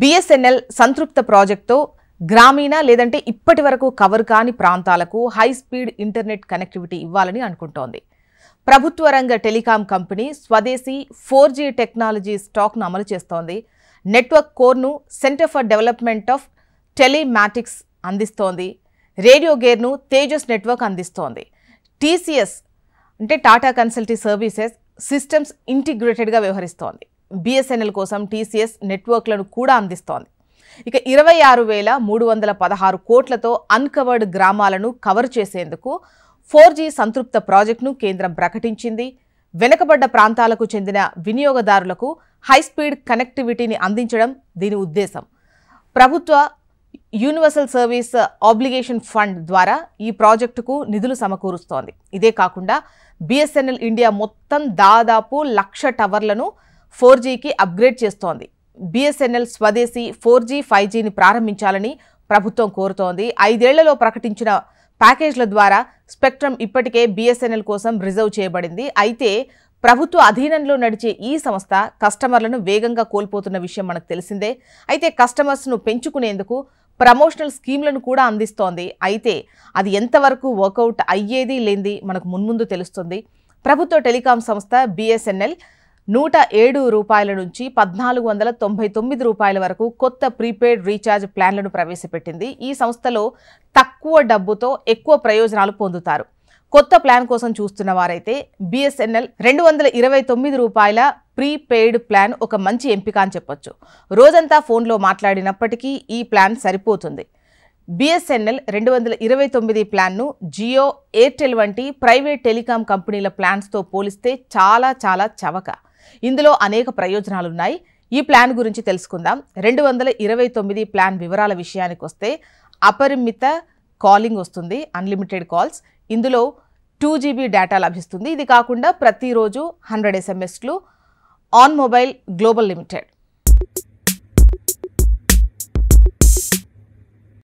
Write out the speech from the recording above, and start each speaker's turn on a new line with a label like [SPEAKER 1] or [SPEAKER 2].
[SPEAKER 1] BSNL సంతృప్త ప్రాజెక్టుతో గ్రామీణ లేదంటే ఇప్పటి వరకు కవర్ కాని ప్రాంతాలకు హై స్పీడ్ ఇంటర్నెట్ కనెక్టివిటీ ఇవ్వాలని అనుకుంటోంది ప్రభుత్వ రంగ టెలికాం కంపెనీ స్వదేశీ ఫోర్ జీ టెక్నాలజీ స్టాక్ను అమలు చేస్తోంది నెట్వర్క్ కోర్ను centre for development of telematics అందిస్తోంది రేడియో గేర్ను తేజస్ నెట్వర్క్ అందిస్తోంది టీసీఎస్ అంటే టాటా కన్సల్టీ సర్వీసెస్ సిస్టమ్స్ ఇంటిగ్రేటెడ్గా వ్యవహరిస్తోంది బిఎస్ఎన్ఎల్ కోసం టీసీఎస్ నెట్వర్క్లను కూడా అందిస్తోంది ఇక ఇరవై ఆరు వేల మూడు వందల పదహారు కోట్లతో అన్కవర్డ్ గ్రామాలను కవర్ చేసేందుకు ఫోర్ జీ సంతృప్త ప్రాజెక్టును కేంద్రం ప్రకటించింది వెనుకబడ్డ ప్రాంతాలకు చెందిన వినియోగదారులకు హైస్పీడ్ కనెక్టివిటీని అందించడం దీని ఉద్దేశం ప్రభుత్వ యూనివర్సల్ సర్వీస్ ఆబ్లిగేషన్ ఫండ్ ద్వారా ఈ ప్రాజెక్టుకు నిధులు సమకూరుస్తోంది ఇదే కాకుండా బిఎస్ఎన్ఎల్ ఇండియా మొత్తం దాదాపు లక్ష టవర్లను ఫోర్ జీకి అప్గ్రేడ్ చేస్తోంది బిఎస్ఎన్ఎల్ స్వదేశీ ఫోర్ జీ ఫైవ్ జీని ప్రారంభించాలని ప్రభుత్వం కోరుతోంది ఐదేళ్లలో ప్రకటించిన ప్యాకేజ్ల ద్వారా స్పెక్ట్రమ్ ఇప్పటికే బిఎస్ఎన్ఎల్ కోసం రిజర్వ్ చేయబడింది అయితే ప్రభుత్వ అధీనంలో నడిచే ఈ సంస్థ కస్టమర్లను వేగంగా కోల్పోతున్న విషయం మనకు తెలిసిందే అయితే కస్టమర్స్ను పెంచుకునేందుకు ప్రమోషనల్ స్కీమ్లను కూడా అందిస్తోంది అయితే అది ఎంతవరకు వర్కౌట్ అయ్యేది లేనిది మనకు మున్ముందు తెలుస్తుంది ప్రభుత్వ టెలికాం సంస్థ బిఎస్ఎన్ఎల్ నూట ఏడు రూపాయల నుంచి పద్నాలుగు వందల తొంభై తొమ్మిది రూపాయల వరకు కొత్త ప్రీపెయిడ్ రీఛార్జ్ ప్లాన్లను ప్రవేశపెట్టింది ఈ సంస్థలో తక్కువ డబ్బుతో ఎక్కువ ప్రయోజనాలు పొందుతారు కొత్త ప్లాన్ కోసం చూస్తున్న వారైతే బిఎస్ఎన్ఎల్ రెండు వందల ఇరవై తొమ్మిది రూపాయల ప్రీపెయిడ్ ప్లాన్ ఒక మంచి ఎంపిక అని చెప్పొచ్చు రోజంతా ఫోన్లో మాట్లాడినప్పటికీ ఈ ప్లాన్ సరిపోతుంది బిఎస్ఎన్ఎల్ రెండు వందల ఇరవై తొమ్మిది ప్లాన్ను జియో ఎయిర్టెల్ వంటి ప్రైవేట్ టెలికాం కంపెనీల ప్లాన్స్తో పోలిస్తే చాలా చాలా చవక ఇందులో అనేక ప్రయోజనాలున్నాయి ఈ ప్లాన్ గురించి తెలుసుకుందాం రెండు వందల ఇరవై తొమ్మిది ప్లాన్ వివరాల విషయానికి వస్తే అపరిమిత కాలింగ్ వస్తుంది అన్లిమిటెడ్ కాల్స్ ఇందులో టూ జీబీ డేటా లభిస్తుంది ఇది కాకుండా ప్రతిరోజు హండ్రెడ్ ఎస్ఎంఎస్లు ఆన్ మొబైల్ గ్లోబల్ లిమిటెడ్